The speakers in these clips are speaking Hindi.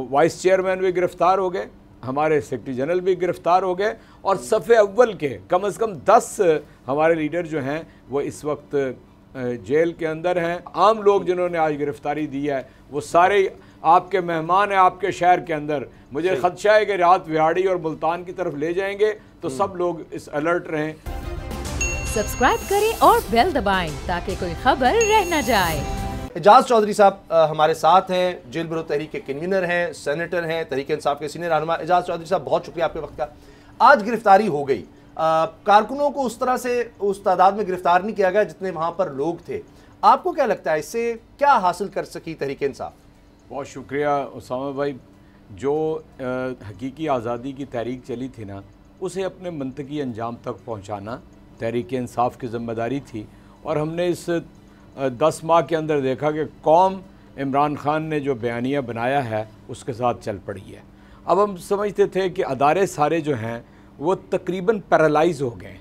वाइस चेयरमैन भी गिरफ्तार हो गए हमारे सेक्रेटरी जनरल भी गिरफ्तार हो गए और सफ़े अव्वल के कम से कम दस हमारे लीडर जो हैं वो इस वक्त जेल के अंदर हैं आम लोग जिन्होंने आज गिरफ्तारी दी है वो सारे आपके मेहमान हैं आपके शहर के अंदर मुझे खदशा है कि रात विहाड़ी और मुल्तान की तरफ ले जाएंगे तो हम्म। सब लोग इस अलर्ट रहें सब्सक्राइब करें और बेल दबाएं ताकि कोई खबर रह न जाए एजाज चौधरी साहब हमारे साथ हैं जेल बरो तहरीक के कन्वीनर हैं सेनेटर हैं तहरीक इंसाफ के सीनियर रहनमा एजाज चौधरी साहब बहुत शुक्रिया आपके वक्त का आज गिरफ्तारी हो गई कारकुनों को उस तरह से उस तादाद में गिरफ्तार नहीं किया गया जितने वहाँ पर लोग थे आपको क्या लगता है इससे क्या हासिल कर सकी तहरीक इंसाफ बहुत शुक्रिया उसामा भाई जो हकीकी आज़ादी की तहरीक चली थी ना उसे अपने मनतकी अंजाम तक पहुँचाना तहरीक इंसाफ की जिम्मेदारी थी और हमने इस दस माह के अंदर देखा कि कौम इमरान खान ने जो बयानिया बनाया है उसके साथ चल पड़ी है अब हम समझते थे कि अदारे सारे जो हैं वो तकरीबन पैरालाइज हो गए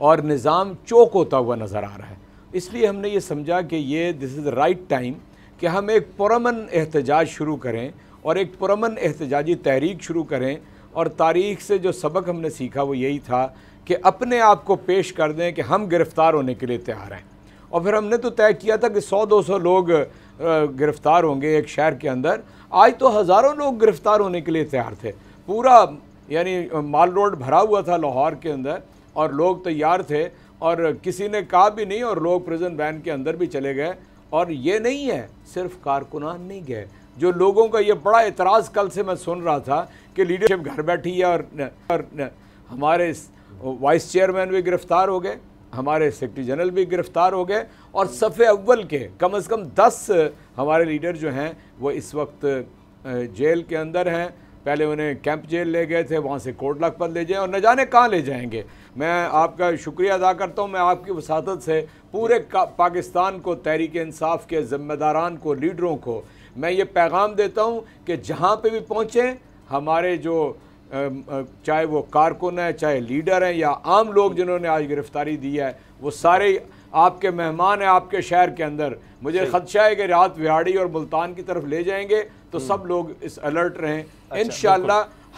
और निज़ाम चौक होता हुआ नज़र आ रहा है इसलिए हमने ये समझा कि ये this is the right time कि हम एक पुरमन एहतजाज शुरू करें और एक पुरमन एहतजाजी तहरीक शुरू करें और तारीख से जो सबक हमने सीखा वो यही था कि अपने आप को पेश कर दें कि हम गिरफ़्तार होने के लिए तैयार हैं और फिर हमने तो तय किया था कि 100-200 लोग गिरफ़्तार होंगे एक शहर के अंदर आज तो हज़ारों लोग गिरफ़्तार होने के लिए तैयार थे पूरा यानी माल रोड भरा हुआ था लाहौर के अंदर और लोग तैयार थे और किसी ने कहा भी नहीं और लोग प्रिजन वैन के अंदर भी चले गए और ये नहीं है सिर्फ कारकुनान नहीं गए जो लोगों का ये बड़ा एतराज़ कल से मैं सुन रहा था कि लीडरशिप घर बैठी है और, न, और न, हमारे वाइस चेयरमैन भी गिरफ़्तार हो गए हमारे सेक्रटरी जनरल भी गिरफ्तार हो गए और सफ़े अव्वल के कम अज़ कम दस हमारे लीडर जो हैं वो इस वक्त जेल के अंदर हैं पहले उन्हें कैंप जेल ले गए थे वहाँ से कोर्ट लाख पर ले जाए और न जाने कहाँ ले जाएंगे मैं आपका शुक्रिया अदा करता हूँ मैं आपकी वसात से पूरे पाकिस्तान को तहरीक इंसाफ के ज़िम्मेदारान को लीडरों को मैं ये पैगाम देता हूँ कि जहाँ पर भी पहुँचें हमारे जो चाहे वो कारकुन है चाहे लीडर हैं या आम लोग जिन्होंने आज गिरफ्तारी दी है वो सारे आपके मेहमान हैं आपके शहर के अंदर मुझे खदशा है कि रात विहाड़ी और मुल्तान की तरफ ले जाएंगे तो हम्म। सब लोग इस अलर्ट रहें अच्छा, इन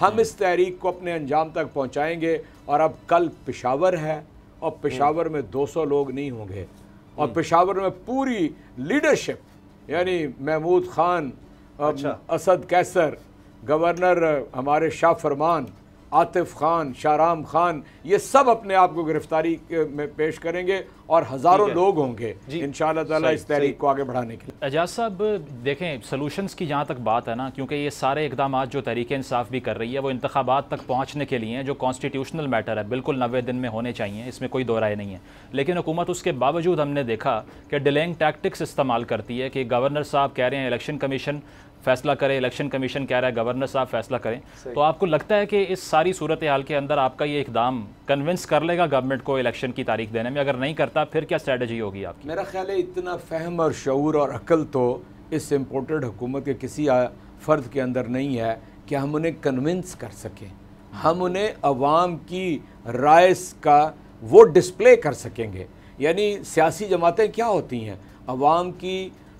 हम इस हम्म। तहरीक को अपने अंजाम तक पहुँचाएँगे और अब कल पेशावर है और हम्म। पेशावर में दो सौ लोग नहीं होंगे और पेशावर में पूरी लीडरशिप यानी महमूद खान अच्छा। असद कैसर गवर्नर हमारे शाह फरमान आतिफ खान शाहराम खान ये सब अपने आप को गिरफ्तारी में पेश करेंगे और हज़ारों लोग होंगे इन ताला इस तहरीक को आगे बढ़ाने के लिए एजाज साहब देखें सोलूशंस की जहाँ तक बात है ना क्योंकि ये सारे इकदाम जो तहरीक इंसाफ भी कर रही है वो इंतबात तक पहुँचने के लिए हैं जो कॉन्स्टिट्यूशनल मैटर है बिल्कुल नबे दिन में होने चाहिए इसमें कोई दो राय नहीं है लेकिन हुकूमत उसके बावजूद हमने देखा कि डिलेंग टैक्टिक्स इस्तेमाल करती है कि गवर्नर साहब कह रहे हैं इलेक्शन कमीशन फैसला करें इलेक्शन कमीशन कह रहा है गवर्नर साहब फैसला करें तो आपको लगता है कि इस सारी सूरत हाल के अंदर आपका ये इकदाम कन्विंस कर लेगा गवर्नमेंट को इलेक्शन की तारीख देने में अगर नहीं करता फिर क्या स्ट्रेटजी होगी आपकी मेरा ख्याल है इतना फहम और शूर और अकल तो इस इम्पोर्टेड हुकूमत के किसी फ़र्द के अंदर नहीं है कि हम उन्हें कन्विंस कर सकें हम उन्हें अवाम की राय का वो डिस्प्ले कर सकेंगे यानी सियासी जमातें क्या होती हैं अवाम की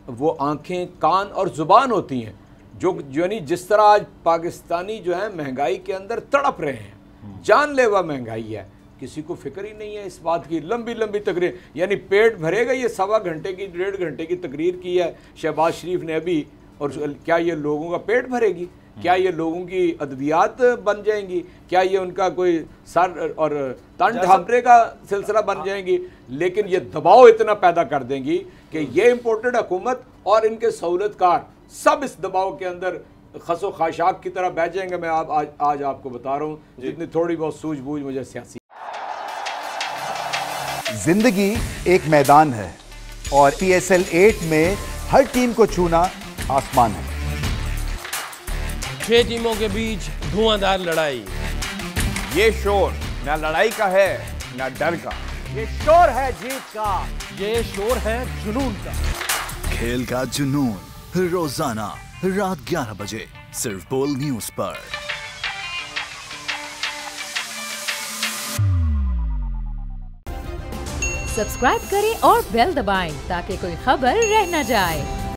वो आँखें कान और ज़ुबान होती हैं जो यानी जिस तरह आज पाकिस्तानी जो है महंगाई के अंदर तड़प रहे हैं हम्म। जानलेवा महंगाई है किसी को फिक्र ही नहीं है इस बात की लंबी लंबी तकरीर यानी पेट भरेगा ये सवा घंटे की डेढ़ घंटे की तकरीर की है शहबाज शरीफ ने अभी और क्या ये लोगों का पेट भरेगी क्या ये लोगों की अद्वियात बन जाएंगी क्या ये उनका कोई सर और तन ढांपने का सिलसिला बन जाएंगी लेकिन ये दबाव इतना पैदा कर देंगी कि ये इम्पोर्टेड हुकूमत और इनके सहूलतकार सब इस दबाव के अंदर खसो खाशाक की तरह बह जाएंगे मैं आप आज आज आपको बता रहा हूँ जितनी थोड़ी बहुत सूझबूझ मुझे सियासी जिंदगी एक मैदान है और पी एस एल एट में हर टीम को छूना आसमान है छह टीमों के बीच धुआंधार लड़ाई ये शोर ना लड़ाई का है ना डर का ये शोर है जीत का ये शोर है जुनून का खेल का जुनून रोजाना रात 11 बजे सिर्फ बोल न्यूज पर सब्सक्राइब करें और बेल दबाएं ताकि कोई खबर रह न जाए